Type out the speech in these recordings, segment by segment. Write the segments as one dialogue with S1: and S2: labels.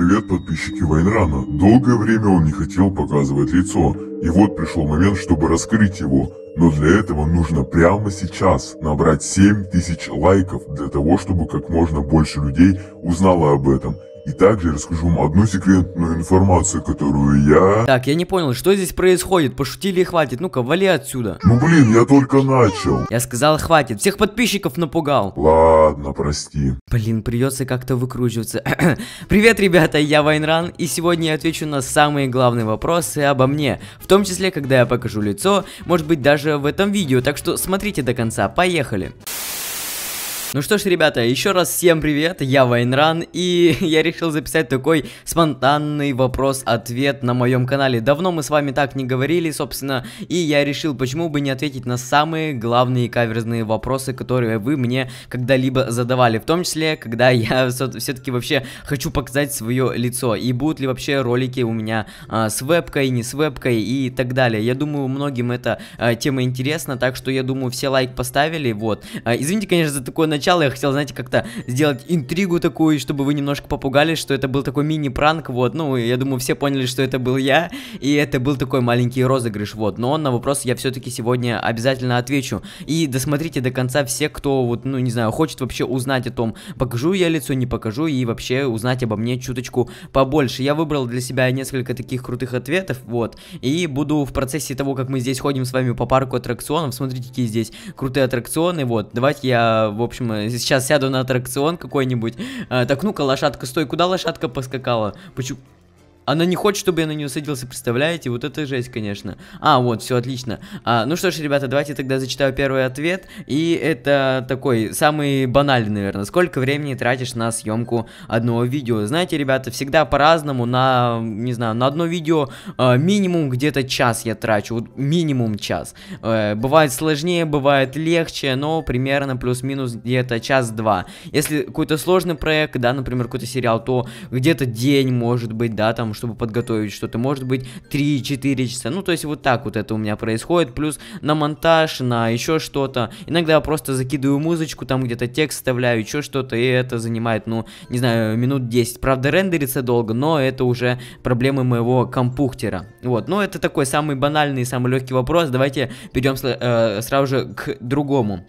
S1: Привет, подписчики Вайнрана. Долгое время он не хотел показывать лицо, и вот пришел момент, чтобы раскрыть его. Но для этого нужно прямо сейчас набрать 7000 лайков, для того, чтобы как можно больше людей узнало об этом. И также расскажу вам одну секретную информацию, которую я... Так, я не понял, что здесь происходит? Пошутили и хватит. Ну-ка, вали отсюда. Ну блин, я только начал. Я сказал, хватит. Всех подписчиков напугал. Ладно, прости. Блин, придется как-то выкручиваться. Привет, ребята, я Вайнран, и сегодня я отвечу на самые главные вопросы обо мне. В том числе, когда я покажу лицо, может быть, даже в этом видео. Так что смотрите до конца, поехали. Ну что ж, ребята, еще раз всем привет, я Вайнран, и я решил записать такой спонтанный вопрос-ответ на моем канале. Давно мы с вами так не говорили, собственно, и я решил, почему бы не ответить на самые главные каверзные вопросы, которые вы мне когда-либо задавали, в том числе, когда я все-таки вообще хочу показать свое лицо, и будут ли вообще ролики у меня а, с вебкой, не с вебкой и так далее. Я думаю, многим эта а, тема интересна, так что я думаю, все лайк поставили, вот. А, извините, конечно, за такое начало сначала я хотел, знаете, как-то сделать интригу такую, чтобы вы немножко попугались, что это был такой мини-пранк, вот, ну, я думаю, все поняли, что это был я, и это был такой маленький розыгрыш, вот, но на вопрос я все-таки сегодня обязательно отвечу, и досмотрите до конца все, кто, вот, ну, не знаю, хочет вообще узнать о том, покажу я лицо, не покажу, и вообще узнать обо мне чуточку побольше. Я выбрал для себя несколько таких крутых ответов, вот, и буду в процессе того, как мы здесь ходим с вами по парку аттракционов, смотрите, какие здесь крутые аттракционы, вот, давайте я, в общем, Э, сейчас сяду на аттракцион какой-нибудь, э, так, ну-ка, лошадка, стой, куда лошадка поскакала? Почему? Она не хочет, чтобы я на нее садился, представляете? Вот это жесть, конечно. А, вот, все отлично. А, ну что ж, ребята, давайте тогда зачитаю первый ответ. И это такой самый банальный, наверное. Сколько времени тратишь на съемку одного видео? Знаете, ребята, всегда по-разному. На, не знаю, на одно видео э, минимум где-то час я трачу. Вот минимум час. Э, бывает сложнее, бывает легче, но примерно плюс-минус где-то час-два. Если какой-то сложный проект, да, например, какой-то сериал, то где-то день, может быть, да, там там, чтобы подготовить что-то, может быть, 3-4 часа. Ну, то есть вот так вот это у меня происходит, плюс на монтаж, на еще что-то. Иногда я просто закидываю музычку, там где-то текст вставляю, еще что-то, и это занимает, ну, не знаю, минут 10. Правда, рендерится долго, но это уже проблемы моего компухтера. Вот, ну, это такой самый банальный, самый легкий вопрос. Давайте перейдем э, сразу же к другому.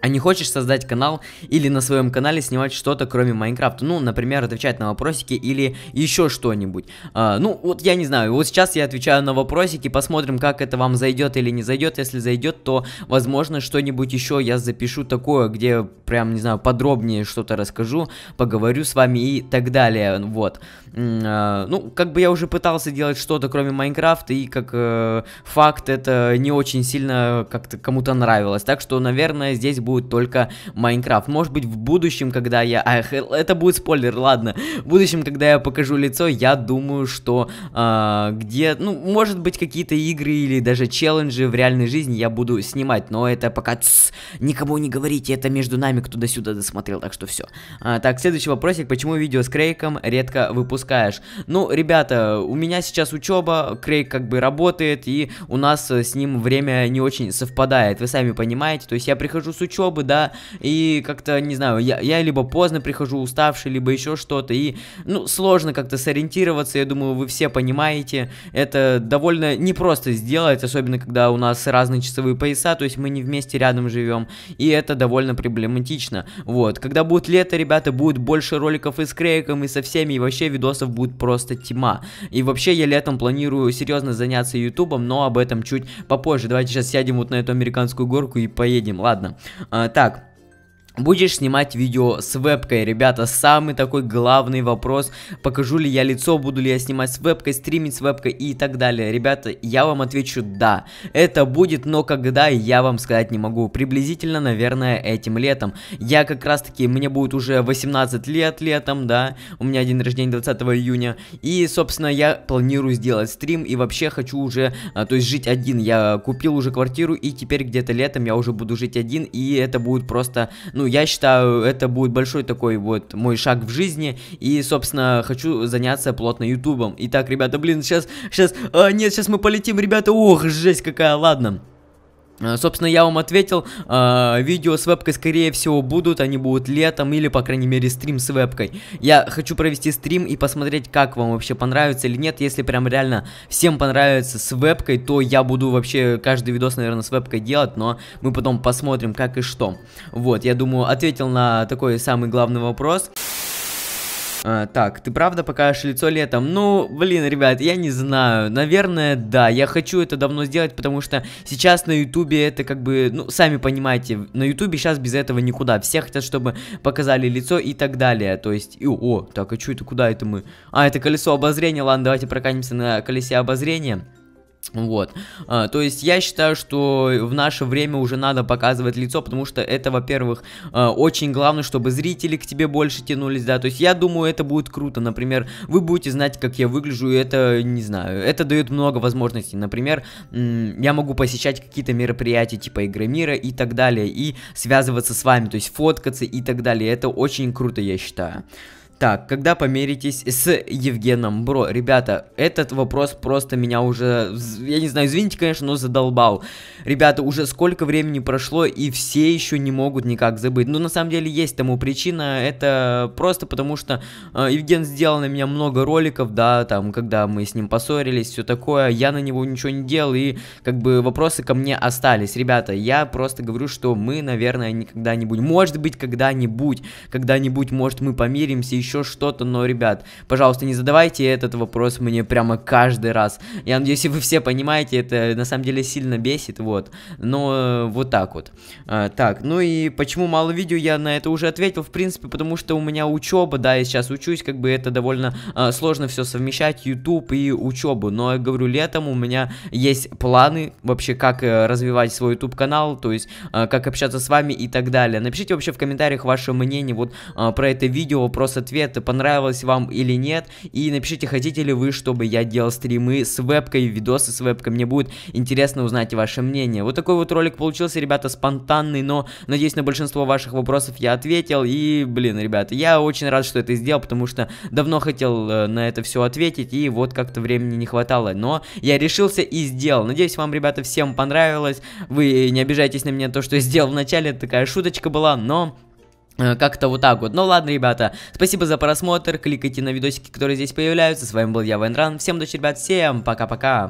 S1: А не хочешь создать канал или на своем канале снимать что-то, кроме Майнкрафта? Ну, например, отвечать на вопросики или еще что-нибудь. А, ну, вот я не знаю, вот сейчас я отвечаю на вопросики, посмотрим, как это вам зайдет или не зайдет. Если зайдет, то, возможно, что-нибудь еще я запишу такое, где прям, не знаю, подробнее что-то расскажу, поговорю с вами и так далее. Вот. А, ну, как бы я уже пытался делать что-то, кроме Майнкрафта, и как э, факт, это не очень сильно как-то кому-то нравилось. Так что, наверное, здесь будет только Майнкрафт. Может быть, в будущем, когда я... Ах, это будет спойлер, ладно. В будущем, когда я покажу лицо, я думаю, что э, где... Ну, может быть, какие-то игры или даже челленджи в реальной жизни я буду снимать, но это пока... Тс, никому не говорите, это между нами, кто до сюда досмотрел, так что все. А, так, следующий вопросик, почему видео с Крейком редко выпускаешь? Ну, ребята, у меня сейчас учеба, Крейг как бы работает, и у нас с ним время не очень совпадает, вы сами понимаете, то есть я прихожу с учебы, учебы, да, и как-то, не знаю, я, я либо поздно прихожу уставший, либо еще что-то, и, ну, сложно как-то сориентироваться, я думаю, вы все понимаете, это довольно непросто сделать, особенно когда у нас разные часовые пояса, то есть мы не вместе рядом живем, и это довольно проблематично, вот, когда будет лето, ребята, будет больше роликов и с Крейком, и со всеми, и вообще видосов будет просто тьма, и вообще я летом планирую серьезно заняться ютубом, но об этом чуть попозже, давайте сейчас сядем вот на эту американскую горку и поедем, ладно, Э, так, Будешь снимать видео с вебкой, ребята, самый такой главный вопрос, покажу ли я лицо, буду ли я снимать с вебкой, стримить с вебкой и так далее. Ребята, я вам отвечу да, это будет, но когда я вам сказать не могу, приблизительно, наверное, этим летом. Я как раз таки, мне будет уже 18 лет летом, да, у меня день рождения 20 июня, и, собственно, я планирую сделать стрим и вообще хочу уже, а, то есть жить один, я купил уже квартиру и теперь где-то летом я уже буду жить один и это будет просто, ну, я считаю, это будет большой такой вот мой шаг в жизни, и, собственно, хочу заняться плотно ютубом. Итак, ребята, блин, сейчас, сейчас, а, нет, сейчас мы полетим, ребята, ох, жесть какая, ладно. Э, собственно, я вам ответил, э, видео с вебкой, скорее всего, будут, они будут летом или, по крайней мере, стрим с вебкой. Я хочу провести стрим и посмотреть, как вам вообще понравится или нет. Если прям реально всем понравится с вебкой, то я буду вообще каждый видос, наверное, с вебкой делать, но мы потом посмотрим, как и что. Вот, я думаю, ответил на такой самый главный вопрос. А, так, ты правда покажешь лицо летом? Ну, блин, ребят, я не знаю. Наверное, да. Я хочу это давно сделать, потому что сейчас на ютубе это как бы, ну, сами понимаете, на ютубе сейчас без этого никуда. Все хотят, чтобы показали лицо и так далее. То есть, и, о, так, а что это, куда это мы? А, это колесо обозрения. Ладно, давайте прокатимся на колесе обозрения. Вот, а, то есть я считаю, что в наше время уже надо показывать лицо, потому что это, во-первых, а, очень главное, чтобы зрители к тебе больше тянулись, да, то есть я думаю, это будет круто, например, вы будете знать, как я выгляжу, и это, не знаю, это дает много возможностей, например, я могу посещать какие-то мероприятия типа Игры Мира и так далее, и связываться с вами, то есть фоткаться и так далее, это очень круто, я считаю. Так, когда помиритесь с Евгеном Бро? Ребята, этот вопрос просто меня уже, я не знаю, извините, конечно, но задолбал. Ребята, уже сколько времени прошло, и все еще не могут никак забыть. Ну, на самом деле, есть тому причина, это просто потому, что э, Евген сделал на меня много роликов, да, там, когда мы с ним поссорились, все такое, я на него ничего не делал, и, как бы, вопросы ко мне остались. Ребята, я просто говорю, что мы, наверное, никогда не будем, может быть, когда-нибудь, когда-нибудь, может, мы помиримся еще что-то, но, ребят, пожалуйста, не задавайте этот вопрос мне прямо каждый раз. Я надеюсь, вы все понимаете, это на самом деле сильно бесит, вот. Но э, вот так вот. А, так, ну и почему мало видео, я на это уже ответил, в принципе, потому что у меня учеба, да, я сейчас учусь, как бы это довольно а, сложно все совмещать, YouTube и учебу. Но я говорю, летом у меня есть планы вообще, как э, развивать свой YouTube канал, то есть а, как общаться с вами и так далее. Напишите вообще в комментариях ваше мнение вот а, про это видео, вопрос-ответ ответы, понравилось вам или нет, и напишите, хотите ли вы, чтобы я делал стримы с вебкой, видосы с вебкой, мне будет интересно узнать ваше мнение. Вот такой вот ролик получился, ребята, спонтанный, но надеюсь на большинство ваших вопросов я ответил, и, блин, ребята, я очень рад, что это сделал, потому что давно хотел э, на это все ответить, и вот как-то времени не хватало, но я решился и сделал. Надеюсь, вам, ребята, всем понравилось, вы не обижайтесь на меня то, что я сделал в начале, такая шуточка была, но Э, как-то вот так вот. Ну ладно, ребята, спасибо за просмотр, кликайте на видосики, которые здесь появляются. С вами был я, Вайнран. Всем удачи, ребят, всем пока-пока.